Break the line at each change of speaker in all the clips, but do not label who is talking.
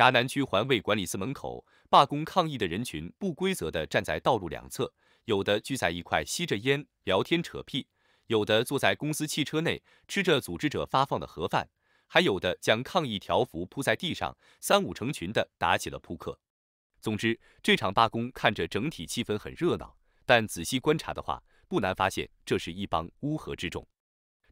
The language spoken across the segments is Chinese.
闸南区环卫管理司门口，罢工抗议的人群不规则地站在道路两侧，有的聚在一块吸着烟聊天扯屁，有的坐在公司汽车内吃着组织者发放的盒饭，还有的将抗议条幅铺在地上，三五成群地打起了扑克。总之，这场罢工看着整体气氛很热闹，但仔细观察的话，不难发现这是一帮乌合之众。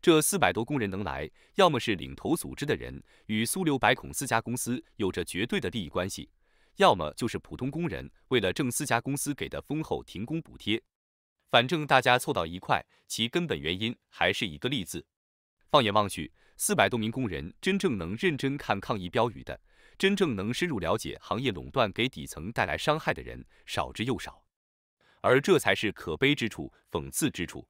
这四百多工人能来，要么是领头组织的人与苏流、白孔四家公司有着绝对的利益关系，要么就是普通工人为了挣四家公司给的丰厚停工补贴。反正大家凑到一块，其根本原因还是一个“利”字。放眼望去，四百多名工人真正能认真看抗议标语的，真正能深入了解行业垄断给底层带来伤害的人少之又少。而这才是可悲之处、讽刺之处。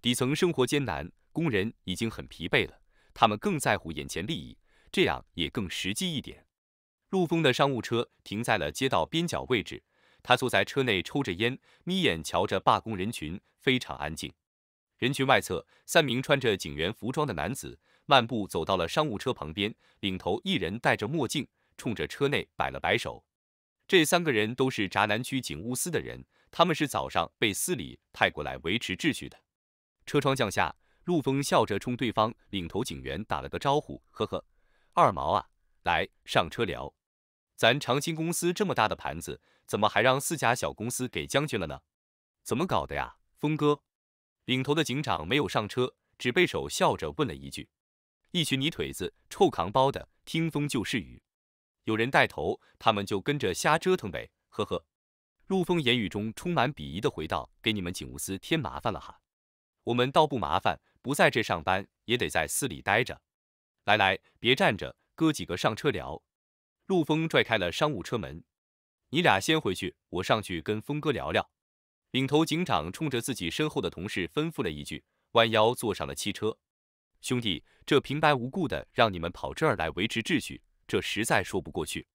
底层生活艰难。工人已经很疲惫了，他们更在乎眼前利益，这样也更实际一点。陆丰的商务车停在了街道边角位置，他坐在车内抽着烟，眯眼瞧着罢工人群，非常安静。人群外侧，三名穿着警员服装的男子漫步走到了商务车旁边，领头一人戴着墨镜，冲着车内摆了摆手。这三个人都是闸南区警务司的人，他们是早上被司里派过来维持秩序的。车窗降下。陆枫笑着冲对方领头警员打了个招呼：“呵呵，二毛啊，来上车聊。咱长青公司这么大的盘子，怎么还让四家小公司给将军了呢？怎么搞的呀，峰哥？”领头的警长没有上车，只背手笑着问了一句：“一群泥腿子，臭扛包的，听风就是雨。有人带头，他们就跟着瞎折腾呗。”呵呵。陆枫言语中充满鄙夷的回道：“给你们警务司添麻烦了哈，我们倒不麻烦。”不在这上班也得在寺里待着。来来，别站着，哥几个上车聊。陆峰拽开了商务车门，你俩先回去，我上去跟峰哥聊聊。领头警长冲着自己身后的同事吩咐了一句，弯腰坐上了汽车。兄弟，这平白无故的让你们跑这儿来维持秩序，这实在说不过去。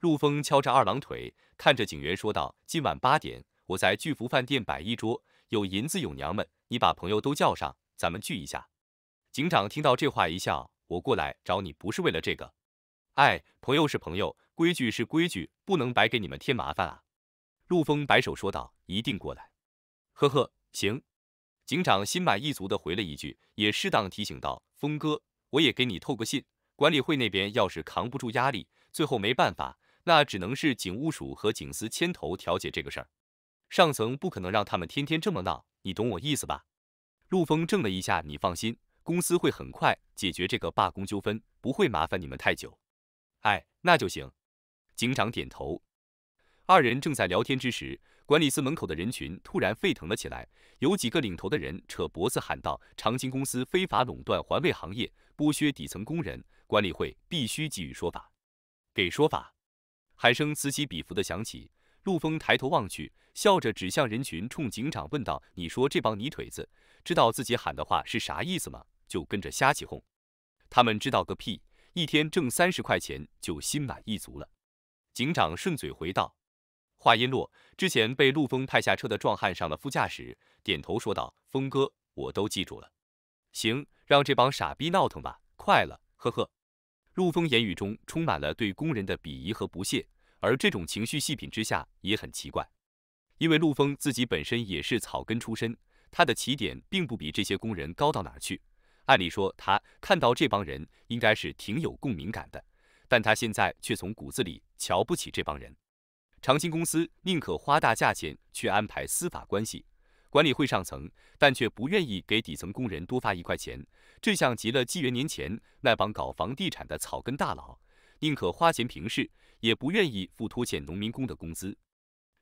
陆峰翘着二郎腿，看着警员说道：“今晚八点，我在聚福饭店摆一桌，有银子有娘们，你把朋友都叫上。”咱们聚一下。警长听到这话一笑，我过来找你不是为了这个。哎，朋友是朋友，规矩是规矩，不能白给你们添麻烦啊。陆峰摆手说道，一定过来。呵呵，行。警长心满意足的回了一句，也适当提醒道：“峰哥，我也给你透个信，管理会那边要是扛不住压力，最后没办法，那只能是警务署和警司牵头调解这个事儿，上层不可能让他们天天这么闹，你懂我意思吧？陆枫怔了一下，你放心，公司会很快解决这个罢工纠纷，不会麻烦你们太久。哎，那就行。警长点头。二人正在聊天之时，管理司门口的人群突然沸腾了起来，有几个领头的人扯脖子喊道：“长青公司非法垄断环卫行业，剥削底层工人，管理会必须给予说法。”给说法！喊声此起彼伏的响起。陆枫抬头望去，笑着指向人群，冲警长问道：“你说这帮泥腿子？”知道自己喊的话是啥意思吗？就跟着瞎起哄。他们知道个屁，一天挣三十块钱就心满意足了。警长顺嘴回道。话音落，之前被陆峰派下车的壮汉上了副驾驶，点头说道：“峰哥，我都记住了。”行，让这帮傻逼闹腾吧，快了，呵呵。陆峰言语中充满了对工人的鄙夷和不屑，而这种情绪细品之下也很奇怪，因为陆峰自己本身也是草根出身。他的起点并不比这些工人高到哪儿去，按理说他看到这帮人应该是挺有共鸣感的，但他现在却从骨子里瞧不起这帮人。长兴公司宁可花大价钱去安排司法关系管理会上层，但却不愿意给底层工人多发一块钱，这像极了纪元年前那帮搞房地产的草根大佬，宁可花钱平事，也不愿意付拖欠农民工的工资。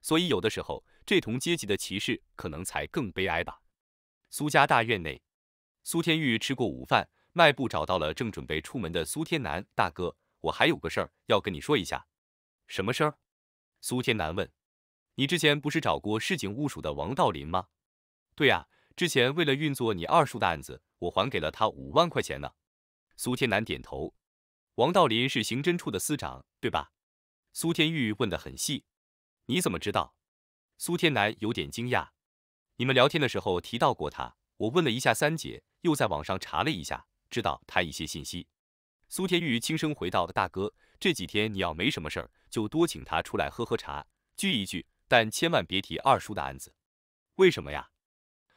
所以有的时候，这同阶级的歧视可能才更悲哀吧。苏家大院内，苏天玉吃过午饭，迈步找到了正准备出门的苏天南大哥。我还有个事儿要跟你说一下。什么事儿？苏天南问。你之前不是找过市警务署的王道林吗？对啊，之前为了运作你二叔的案子，我还给了他五万块钱呢。苏天南点头。王道林是刑侦处的司长，对吧？苏天玉问得很细。你怎么知道？苏天南有点惊讶。你们聊天的时候提到过他，我问了一下三姐，又在网上查了一下，知道他一些信息。苏天玉轻声回道：“大哥，这几天你要没什么事儿，就多请他出来喝喝茶，聚一聚。但千万别提二叔的案子。为什么呀？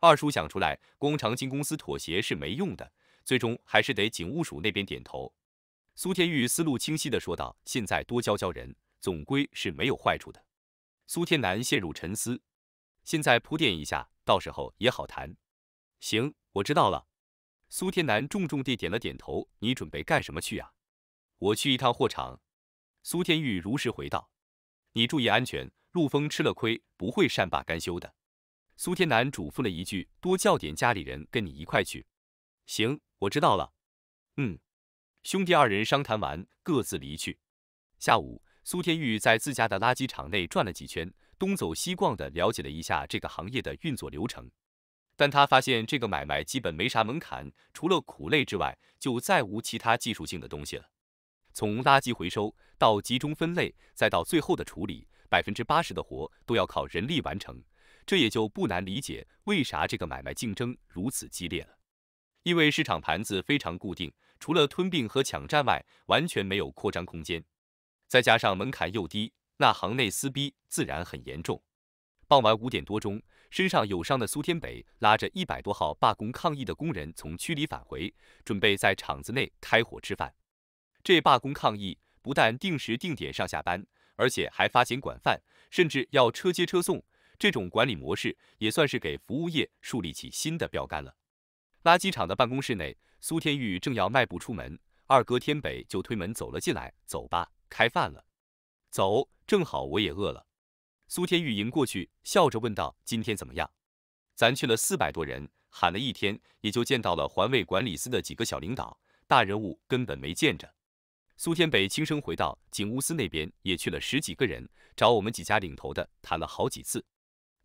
二叔想出来，光长进公司妥协是没用的，最终还是得警务署那边点头。”苏天玉思路清晰的说道：“现在多教教人，总归是没有坏处的。”苏天南陷入沉思，现在铺垫一下，到时候也好谈。行，我知道了。苏天南重重地点了点头。你准备干什么去啊？我去一趟货场。苏天玉如实回道。你注意安全，陆峰吃了亏，不会善罢甘休的。苏天南嘱咐了一句。多叫点家里人跟你一块去。行，我知道了。嗯。兄弟二人商谈完，各自离去。下午。苏天玉在自家的垃圾场内转了几圈，东走西逛的了解了一下这个行业的运作流程。但他发现这个买卖基本没啥门槛，除了苦累之外，就再无其他技术性的东西了。从垃圾回收到集中分类，再到最后的处理，百分之八十的活都要靠人力完成。这也就不难理解为啥这个买卖竞争如此激烈了。因为市场盘子非常固定，除了吞并和抢占外，完全没有扩张空间。再加上门槛又低，那行内撕逼自然很严重。傍晚五点多钟，身上有伤的苏天北拉着一百多号罢工抗议的工人从区里返回，准备在厂子内开火吃饭。这罢工抗议不但定时定点上下班，而且还发钱管饭，甚至要车接车送。这种管理模式也算是给服务业树立起新的标杆了。垃圾场的办公室内，苏天玉正要迈步出门，二哥天北就推门走了进来。走吧。开饭了，走，正好我也饿了。苏天玉迎过去，笑着问道：“今天怎么样？咱去了四百多人，喊了一天，也就见到了环卫管理司的几个小领导，大人物根本没见着。”苏天北轻声回道：“警务司那边也去了十几个人，找我们几家领头的谈了好几次，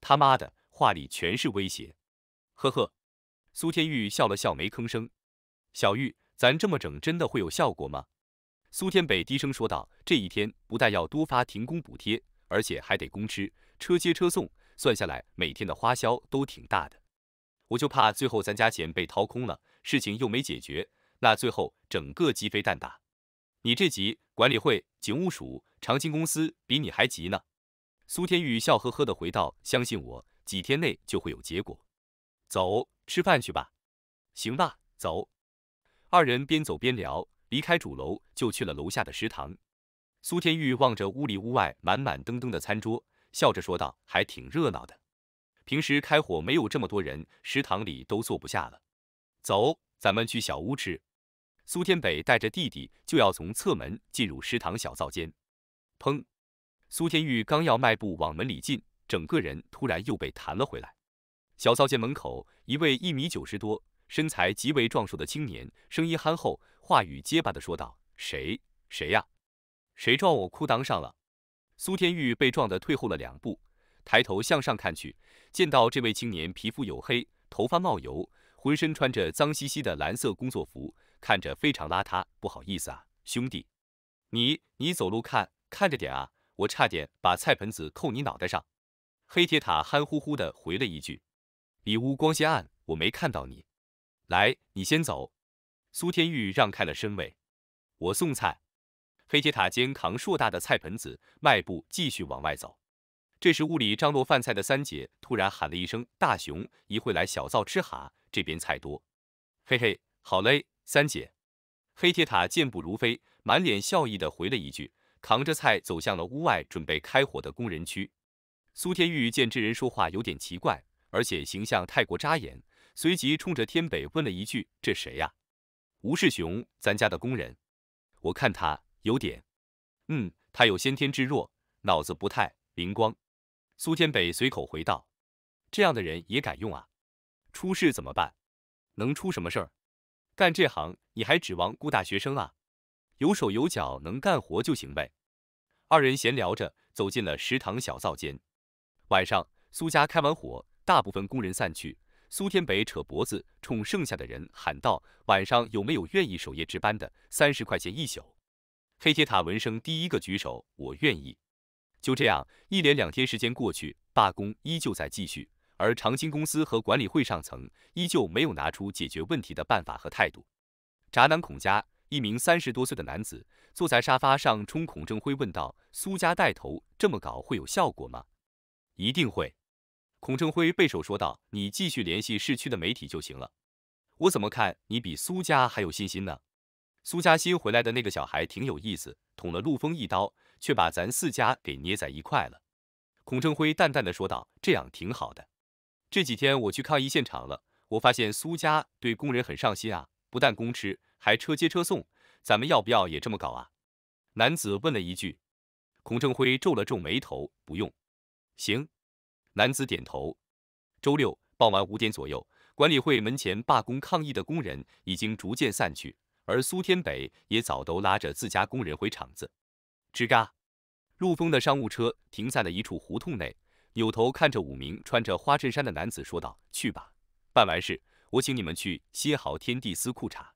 他妈的，话里全是威胁。”呵呵，苏天玉笑了笑，没吭声。小玉，咱这么整，真的会有效果吗？苏天北低声说道：“这一天不但要多发停工补贴，而且还得供吃，车接车送，算下来每天的花销都挺大的。我就怕最后咱家钱被掏空了，事情又没解决，那最后整个鸡飞蛋打。你这急，管理会、警务署、长青公司比你还急呢。”苏天宇笑呵呵地回道：“相信我，几天内就会有结果。走，吃饭去吧。行吧，走。”二人边走边聊。离开主楼，就去了楼下的食堂。苏天玉望着屋里屋外满满登登的餐桌，笑着说道：“还挺热闹的，平时开火没有这么多人，食堂里都坐不下了。”走，咱们去小屋吃。苏天北带着弟弟就要从侧门进入食堂小灶间。砰！苏天玉刚要迈步往门里进，整个人突然又被弹了回来。小灶间门口，一位一米九十多。身材极为壮硕的青年，声音憨厚，话语结巴的说道：“谁谁呀？谁撞我裤裆上了？”苏天玉被撞得退后了两步，抬头向上看去，见到这位青年皮肤黝黑，头发冒油，浑身穿着脏兮兮的蓝色工作服，看着非常邋遢。不好意思啊，兄弟，你你走路看看着点啊，我差点把菜盆子扣你脑袋上。黑铁塔憨乎乎的回了一句：“里屋光线暗，我没看到你。”来，你先走。苏天玉让开了身位，我送菜。黑铁塔肩扛硕大的菜盆子，迈步继续往外走。这时屋里张罗饭菜的三姐突然喊了一声：“大熊，一会来小灶吃哈，这边菜多。”嘿嘿，好嘞，三姐。黑铁塔健步如飞，满脸笑意的回了一句，扛着菜走向了屋外准备开火的工人区。苏天玉见这人说话有点奇怪，而且形象太过扎眼。随即冲着天北问了一句：“这谁呀？”“吴世雄，咱家的工人。”“我看他有点……嗯，他有先天之弱，脑子不太灵光。”苏天北随口回道：“这样的人也敢用啊？出事怎么办？能出什么事儿？干这行你还指望雇大学生啊？有手有脚能干活就行呗。”二人闲聊着走进了食堂小灶间。晚上，苏家开完火，大部分工人散去。苏天北扯脖子冲剩下的人喊道：“晚上有没有愿意守夜值班的？三十块钱一宿。”黑铁塔闻声第一个举手：“我愿意。”就这样，一连两天时间过去，罢工依旧在继续，而长青公司和管理会上层依旧没有拿出解决问题的办法和态度。宅男孔家，一名三十多岁的男子坐在沙发上冲孔正辉问道：“苏家带头这么搞会有效果吗？”“一定会。”孔正辉背手说道：“你继续联系市区的媒体就行了。我怎么看你比苏家还有信心呢？”苏家新回来的那个小孩挺有意思，捅了陆峰一刀，却把咱四家给捏在一块了。孔正辉淡淡的说道：“这样挺好的。这几天我去抗议现场了，我发现苏家对工人很上心啊，不但公吃，还车接车送。咱们要不要也这么搞啊？”男子问了一句。孔正辉皱了皱眉头：“不用，行。”男子点头。周六傍晚五点左右，管理会门前罢工抗议的工人已经逐渐散去，而苏天北也早都拉着自家工人回厂子。吱嘎，陆枫的商务车停在了一处胡同内，扭头看着五名穿着花衬衫的男子说道：“去吧，办完事，我请你们去歇好天地撕裤衩。”